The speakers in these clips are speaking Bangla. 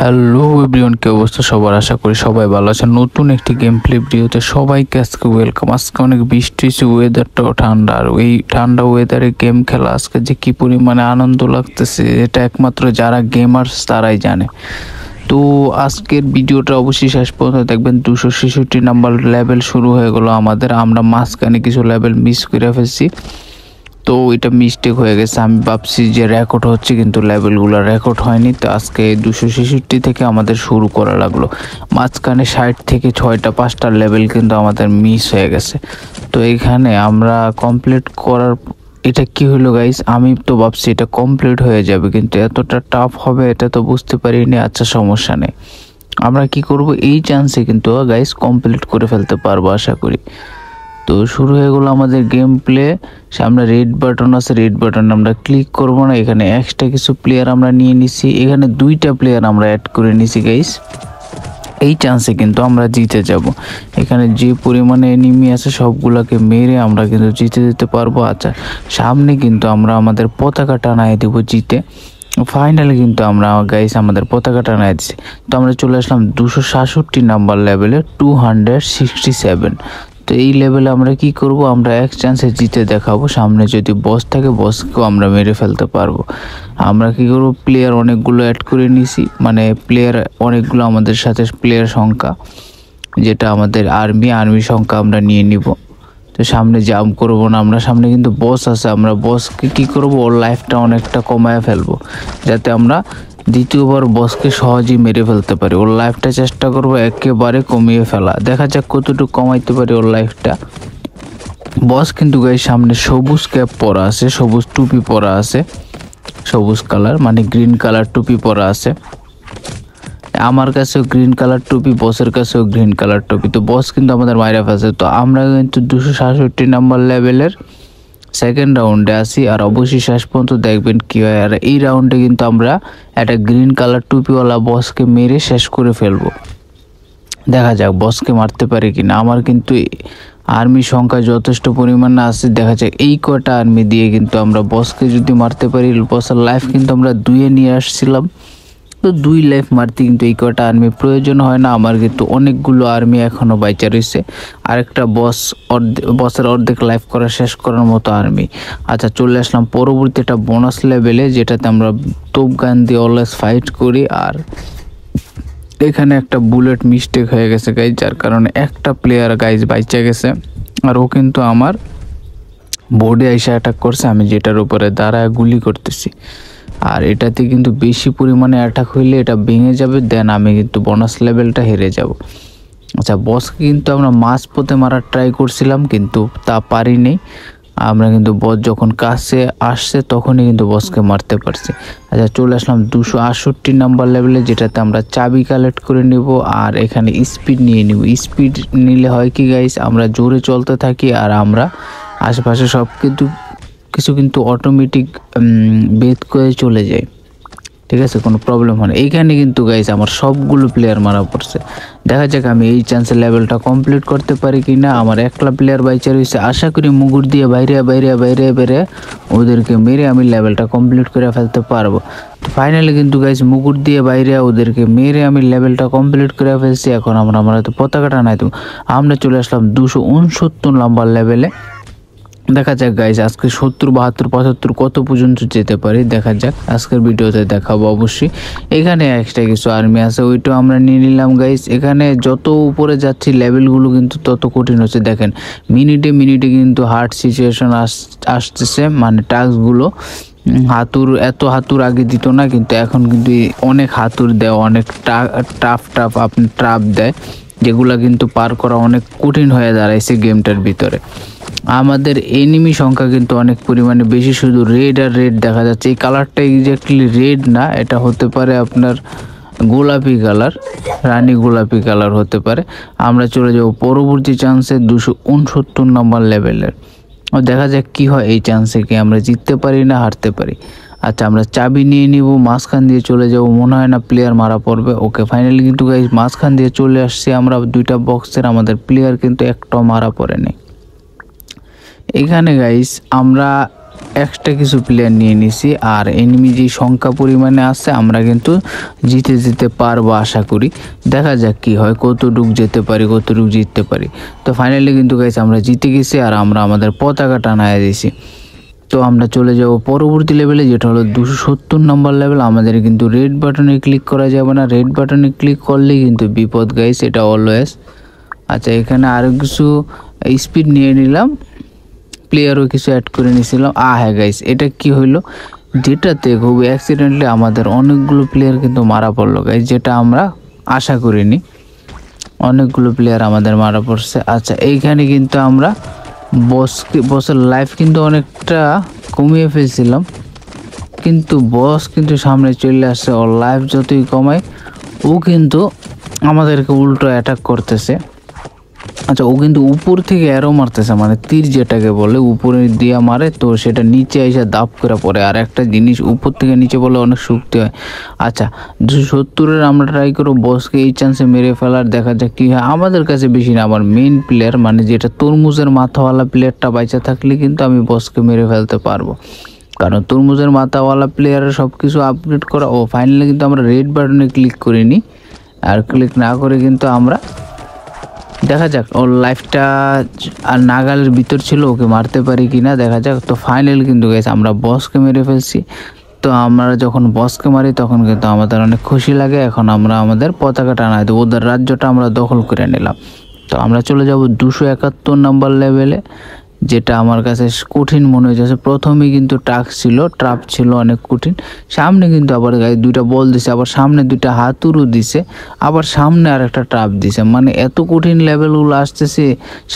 হ্যালো এভরিওয়ান কি অবস্থা সবার আশা করি সবাই ভালো আছে নতুন একটি গেম প্লে ভিডিওতে সবাইকে আজকে ওয়েলকাম আজকে অনেক বৃষ্টি হয়েছে ওয়েদারটাও ঠান্ডা আর এই ঠান্ডা ওয়েদারে গেম খেলা আজকে যে কী পরিমাণে আনন্দ লাগতেছে এটা একমাত্র যারা গেমার্স তারাই জানে তো আজকের ভিডিওটা অবশ্যই শেষ পর্যন্ত দেখবেন দুশো ছেষট্টি নাম্বার লেভেল শুরু হয়ে গেলো আমাদের আমরা মাঝখানে কিছু লেভেল মিস করে ফেলছি তো এটা মিস্টেক হয়ে গেছে আমি ভাবছি যে রেকর্ড হচ্ছে কিন্তু লেভেলগুলো রেকর্ড হয়নি তো আজকে দুশো ছেষট্টি থেকে আমাদের শুরু করা লাগলো মাঝখানে ষাট থেকে ছয়টা পাঁচটা লেভেল কিন্তু আমাদের মিস হয়ে গেছে তো এখানে আমরা কমপ্লিট করার এটা কি হলো গাইস আমি তো ভাবছি এটা কমপ্লিট হয়ে যাবে কিন্তু এতটা টাফ হবে এটা তো বুঝতে পারিনি আচ্ছা সমস্যা নেই আমরা কি করব এই চান্সে কিন্তু গাইস কমপ্লিট করে ফেলতে পারবো আশা করি তো শুরু হয়ে গেলো আমাদের গেম প্লে সামনে রেড বাটন আছে রেড বাটন আমরা ক্লিক করব না এখানে এক্সট্রা কিছু প্লেয়ার আমরা নিয়ে নিছি এখানে দুইটা প্লেয়ার আমরা অ্যাড করে নিছি গাইস এই চান্সে কিন্তু আমরা জিতে যাব এখানে যে পরিমাণে এনিমি আছে সবগুলোকে মেরে আমরা কিন্তু জিতে যেতে পারবো আচ্ছা সামনে কিন্তু আমরা আমাদের পতাকা টানায় দেবো জিতে ফাইনালি কিন্তু আমরা গাইস আমাদের পতাকা টানায় দিচ্ছি তো আমরা চলে আসলাম দুশো সাতষট্টি নাম্বার লেভেলে টু হান্ড্রেড সিক্সটি সেভেন তো এই লেভেলে আমরা কি করব আমরা এক চান্সে জিতে দেখাবো সামনে যদি বস থাকে বসকেও আমরা মেরে ফেলতে পারবো আমরা কি করব প্লেয়ার অনেকগুলো অ্যাড করে নিছি মানে প্লেয়ার অনেকগুলো আমাদের সাথে প্লেয়ার সংখ্যা যেটা আমাদের আর্মি আর্মি সংখ্যা আমরা নিয়ে নিব তো সামনে জাম করব না আমরা সামনে কিন্তু বস আছে আমরা বসকে কি করব ওর লাইফটা অনেকটা কমায় ফেলবো যাতে আমরা দ্বিতীয়বার বসকে সহজেই মেরে ফেলতে পারি ওর লাইফটা চেষ্টা করবো একেবারে কমিয়ে ফেলা দেখা যাক কতটুকু কমাইতে পারি ওর লাইফটা বস কিন্তু গাই সামনে সবুজ ক্যাপ পরা আছে সবুজ টুপি পরা আছে সবুজ কালার মানে গ্রিন কালার টুপি পরা আছে আমার কাছেও গ্রিন কালার টুপি বসের কাছেও গ্রিন কালার টুপি তো বস কিন্তু আমাদের মাইরা ফেলছে তো আমরা কিন্তু দুশো সাতষট্টি নাম্বার লেভেলের সেকেন্ড রাউন্ডে আসি আর অবশ্যই শেষ পর্যন্ত দেখবেন কী হয় আর এই রাউন্ডে কিন্তু আমরা একটা গ্রিন কালার টুপিওয়ালা বসকে মেরে শেষ করে ফেলবো দেখা যাক বসকে মারতে পারি কি না আমার কিন্তু আর্মি সংখ্যা যথেষ্ট পরিমাণে আসে দেখা যাক এই কটা আর্মি দিয়ে কিন্তু আমরা বসকে যদি মারতে পারি বসের লাইফ কিন্তু আমরা দুয়ে নিয়ে আসছিলাম তো দুই লাইফ মারতে কিন্তু এই কটা আর্মি প্রয়োজন হয় না আমার কিন্তু অনেকগুলো আর্মি এখনও বাইচা রয়েছে আরেকটা বস অর্ধেক বসের অর্ধেক লাইফ করা শেষ করার মতো আর্মি আচ্ছা চলে আসলাম পরবর্তী একটা বোনাস লেভেলে যেটাতে আমরা তোপ গান দিয়ে অলওয়েজ ফাইট করি আর এখানে একটা বুলেট মিস্টেক হয়ে গেছে গাইজ যার কারণে একটা প্লেয়ার গাইজ বাইচা গেছে আর ও কিন্তু আমার বোর্ডে এসে অ্যাটাক করছে আমি যেটার উপরে দাঁড়ায় গুলি করতেছি আর এটাতে কিন্তু বেশি পরিমাণে অ্যাটাক হইলে এটা ভেঙে যাবে দেন আমি কিন্তু বোনাস লেভেলটা হেরে যাব আচ্ছা বসকে কিন্তু আমরা মাছ পথে মারার ট্রাই করছিলাম কিন্তু তা পারিনি আমরা কিন্তু বস যখন কাছে আসছে তখনই কিন্তু বসকে মারতে পারছি আচ্ছা চলে আসলাম দুশো আটষট্টি নাম্বার লেভেলে যেটাতে আমরা চাবি কালেক্ট করে নিব আর এখানে স্পিড নিয়ে নিব স্পিড নিলে হয় কি গাইস আমরা জোরে চলতে থাকি আর আমরা আশেপাশে সব কিন্তু কিছু কিন্তু অটোমেটিক বেদ করে চলে যায় ঠিক আছে কোনো প্রবলেম হয় না এইখানে কিন্তু গাইজ আমার সবগুলো প্লেয়ার মারা পড়ছে দেখা যাক আমি এই চান্সে লেভেলটা কমপ্লিট করতে পারি কি না আমার একলা প্লেয়ার বাইচে রয়েছে আশা করি মুগুর দিয়ে বাইরে বাইরে বাইরে বাইরে ওদেরকে মেরে আমি লেভেলটা কমপ্লিট করে ফেলতে পারবো ফাইনালি কিন্তু গাইজ মুগুর দিয়ে বাইরে ওদেরকে মেরে আমি লেভেলটা কমপ্লিট করে ফেলছি এখন আমরা আমরা তো পতাকাটা নাই তো আমরা চলে আসলাম দুশো উনসত্তর লম্বা লেভেলে দেখা যাক গাইজ আজকে সত্তর বাহাত্তর পঁচাত্তর কত পর্যন্ত যেতে পারি দেখা যাক আজকের ভিডিওতে দেখাবো অবশ্যই এখানে এক্সট্রা কিছু আর্মি আছে ওইটাও আমরা নিয়ে নিলাম গাইজ এখানে যত উপরে যাচ্ছি লেভেলগুলো কিন্তু তত কঠিন হচ্ছে দেখেন মিনিটে মিনিটে কিন্তু হার্ড সিচুয়েশন আস আসতেছে মানে টাস্কগুলো হাতুর এত হাতুর আগে দিত না কিন্তু এখন কিন্তু অনেক হাতুর দেয় অনেক টাফ টাফ আপনি ট্রাফ দেয় যেগুলো কিন্তু পার করা অনেক কঠিন হয়ে দাঁড়াইছে গেমটার ভিতরে আমাদের এনিমি সংখ্যা কিন্তু অনেক পরিমাণে বেশি শুধু রেড আর রেড দেখা যাচ্ছে এই কালারটা এক্স্যাক্টলি রেড না এটা হতে পারে আপনার গোলাপি কালার রানী গোলাপি কালার হতে পারে আমরা চলে যাব পরবর্তী চান্সে দুশো উনসত্তর নম্বর লেভেলের দেখা যাক কি হয় এই চান্সে কি আমরা জিততে পারি না হারতে পারি আচ্ছা আমরা চাবি নিয়ে নিব মাঝখান দিয়ে চলে যাব মনে হয় না প্লেয়ার মারা পড়বে ওকে ফাইনালি কিন্তু মাঝখান দিয়ে চলে আসছি আমরা দুইটা বক্সের আমাদের প্লেয়ার কিন্তু একটাও মারা পড়েনি এখানে গাইস আমরা এক্সট্রা কিছু প্লেয়ার নিয়ে নিছি আর এনিমি যে সংখ্যা পরিমাণে আছে আমরা কিন্তু জিতে যেতে পারবো আশা করি দেখা যাক কি হয় কতটুক যেতে পারি কতটুক জিততে পারি তো ফাইনালি কিন্তু গাইস আমরা জিতে গেছি আর আমরা আমাদের পতাকা টানায় দিয়েছি তো আমরা চলে যাব পরবর্তী লেভেলে যেটা হলো দুশো সত্তর নম্বর লেভেল আমাদের কিন্তু রেড বাটনে ক্লিক করা যাবে না রেড বাটনে ক্লিক করলেই কিন্তু বিপদ গাইস এটা অলওয়েজ আচ্ছা এখানে আরও কিছু স্পিড নিয়ে নিলাম প্লেয়ারও কিছু অ্যাড করে নিয়েছিলাম আ হ্যাঁ গাইস এটা কি হইলো যেটাতে খুব অ্যাক্সিডেন্টলি আমাদের অনেকগুলো প্লেয়ার কিন্তু মারা পড়লো গাইস যেটা আমরা আশা করিনি অনেকগুলো প্লেয়ার আমাদের মারা পড়ছে আচ্ছা এইখানে কিন্তু আমরা বসকে বসের লাইফ কিন্তু অনেকটা কমিয়ে ফেলছিলাম কিন্তু বস কিন্তু সামনে চলে আসছে ওর লাইফ যতই কমায় ও কিন্তু আমাদেরকে উল্টো অ্যাটাক করতেছে আচ্ছা ও কিন্তু উপর থেকে অ্যারো মারতেছে মানে তীর যেটাকে বলে উপরে দিয়া মারে তো সেটা নিচে এসে দাপ করে পড়ে আর একটা জিনিস উপর থেকে নিচে বলে অনেক শক্তি হয় আচ্ছা দুশো সত্তরের আমরা ট্রাই করবো বসকে এই চান্সে মেরে ফেলার দেখা যাক কী হয় আমাদের কাছে বেশি না আমার মেন প্লেয়ার মানে যেটা তরমুজের মাথাওয়ালা প্লেয়ারটা বাইচা থাকলে কিন্তু আমি বসকে মেরে ফেলতে পারবো কারণ তরমুজের মাথাওয়ালা প্লেয়ারের সব কিছু আপডেট করা ও ফাইনালি কিন্তু আমরা রেড বাটনে ক্লিক করিনি আর ক্লিক না করে কিন্তু আমরা দেখা যাক ওর লাইফটা আর নাগালের ভিতর ছিল ওকে মারতে পারি কি না দেখা যাক তো ফাইনাল কিন্তু গেছে আমরা বসকে মেরে ফেলছি তো আমরা যখন বসকে মারি তখন কিন্তু আমাদের অনেক খুশি লাগে এখন আমরা আমাদের পতাকা টানা দিই ওদের রাজ্যটা আমরা দখল করে নিলাম তো আমরা চলে যাব দুশো একাত্তর নাম্বার লেভেলে যেটা আমার কাছে কঠিন মনে হয়েছে প্রথমে কিন্তু টাক ছিল ট্রাপ ছিল অনেক কঠিন সামনে কিন্তু আবার গায়ে দুইটা বল দিছে আবার সামনে দুইটা হাতুরও দিছে আবার সামনে আর একটা ট্রাপ দিছে মানে এত কঠিন লেভেলগুলো আসতেছে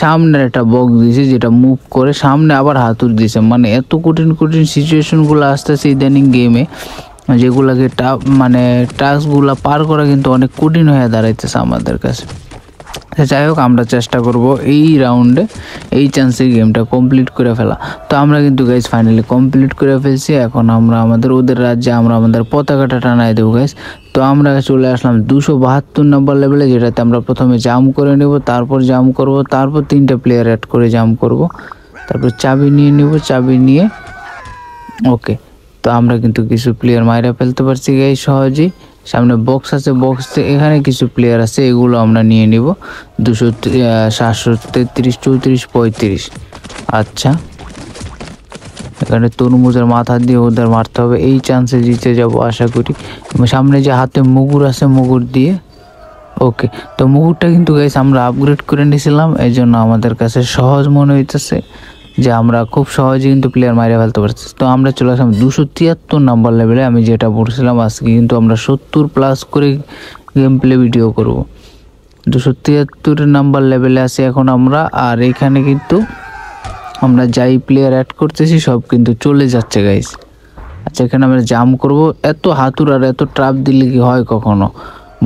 সামনের একটা বক দিছে যেটা মুভ করে সামনে আবার হাতুর দিছে মানে এত কঠিন কঠিন সিচুয়েশনগুলো আসতেছে ইদানিং গেমে যেগুলোকে টাপ মানে টাস্কগুলো পার করা কিন্তু অনেক কঠিন হয়ে দাঁড়াইতেছে আমাদের কাছে যাই হোক আমরা চেষ্টা করব এই রাউন্ডে এই চান্সে গেমটা কমপ্লিট করে ফেলা তো আমরা কিন্তু গাইজ ফাইনালি কমপ্লিট করে ফেলছি এখন আমরা আমাদের ওদের রাজ্যে আমরা আমাদের পতাকাটা টানাই দেবো গাইজ তো আমরা চলে আসলাম দুশো বাহাত্তর নম্বর লেভেলে যেটাতে আমরা প্রথমে জাম করে নেব তারপর জাম করব তারপর তিনটা প্লেয়ার অ্যাড করে জাম করব তারপর চাবি নিয়ে নেব চাবি নিয়ে ওকে তো আমরা কিন্তু কিছু প্লেয়ার মাইরা ফেলতে পারছি গাইজ সহজেই সামনে বক্স আছে বক্স এখানে কিছু প্লেয়ার আছে এগুলো আমরা নিয়ে নিব দুশো সাতশো তেত্রিশ চৌত্রিশ পঁয়ত্রিশ আচ্ছা এখানে তরমুজের মাথা দিয়ে ওদের মারতে হবে এই চান্সে জিতে যাব আশা করি সামনে যে হাতে মুগুর আছে মুগুর দিয়ে ওকে তো মুগুরটা কিন্তু গাইস আমরা আপগ্রেড করে নিয়েছিলাম এই জন্য আমাদের কাছে সহজ মনে হইতেছে যে আমরা খুব সহজে কিন্তু প্লেয়ার মাইরে ফেলতে পারছি তো আমরা চলে আসলাম দুশো তিয়াত্তর নাম্বার লেভেলে আমি যেটা পড়ছিলাম আজকে কিন্তু আমরা সত্তর প্লাস করে গেম প্লে ভিডিও করব দুশো তিয়াত্তর নাম্বার লেভেলে আছি এখন আমরা আর এখানে কিন্তু আমরা যাই প্লেয়ার অ্যাড করতেছি সব কিন্তু চলে যাচ্ছে গাইস আচ্ছা এখানে আমরা জাম করব এত হাতুর আর এত ট্রাপ দিলে কি হয় কখনো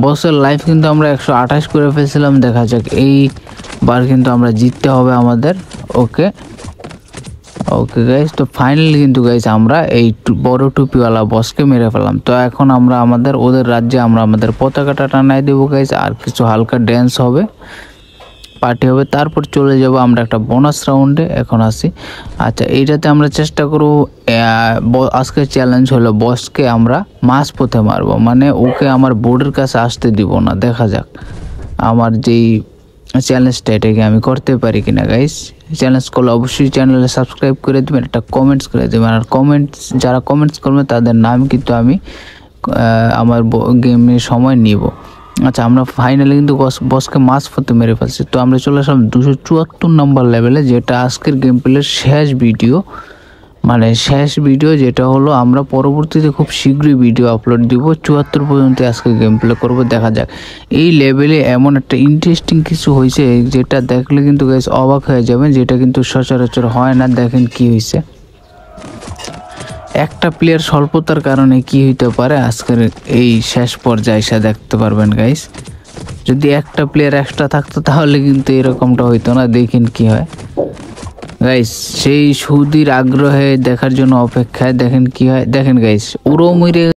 বসের লাইফ কিন্তু আমরা একশো আঠাশ করে ফেলছিলাম দেখা যাক এইবার কিন্তু আমরা জিততে হবে আমাদের ওকে ওকে গাইজ তো ফাইনালি কিন্তু গাইজ আমরা এই বড় টুপিওয়ালা বসকে মেরে ফেলাম তো এখন আমরা আমাদের ওদের রাজ্যে আমরা আমাদের পতাকাটা টানাই দেবো গাইজ আর কিছু হালকা ড্যান্স হবে পার্টি হবে তারপর চলে যাব আমরা একটা বোনাস রাউন্ডে এখন আসি আচ্ছা এইটাতে আমরা চেষ্টা করব আজকে চ্যালেঞ্জ হলো বসকে আমরা মাছ পথে মারবো মানে ওকে আমার বোর্ডের কাছে আসতে দিব না দেখা যাক আমার যেই চ্যালেঞ্জটা এটাকে আমি করতে পারি কিনা গাইস চ্যানেলস করলে অবশ্যই চ্যানেলে সাবস্ক্রাইব করে দেবেন একটা কমেন্টস করে দেবেন আর কমেন্টস যারা কমেন্টস করবে তাদের নাম কিন্তু আমি আমার গেমে সময় নিব আচ্ছা আমরা ফাইনালে কিন্তু বসকে মাছ ফতে মেরে ফেলছি তো আমরা চলে আসলাম দুশো চুয়াত্তর নম্বর লেভেলে যেটা আজকের গেম প্লের শেষ ভিডিও মানে শেষ ভিডিও যেটা হলো আমরা পরবর্তীতে খুব শীঘ্রই ভিডিও আপলোড দিব চুয়াত্তর পর্যন্ত আজকে গেম প্লে করবো দেখা যাক এই লেভেলে এমন একটা ইন্টারেস্টিং কিছু হয়েছে যেটা দেখলে কিন্তু গ্যাস অবাক হয়ে যাবেন যেটা কিন্তু সচরাচর হয় না দেখেন কি হয়েছে একটা প্লেয়ার স্বল্পতার কারণে কি হইতে পারে আজকের এই শেষ পর্যায়ে এসে দেখতে পারবেন গাইস যদি একটা প্লেয়ার এক্সট্রা থাকতো তাহলে কিন্তু এরকমটা হইতো না দেখেন কি হয় গাইস সেই সৌদির আগ্রহে দেখার জন্য অপেক্ষায় দেখেন কি হয় দেখেন গাইস ওরও মরে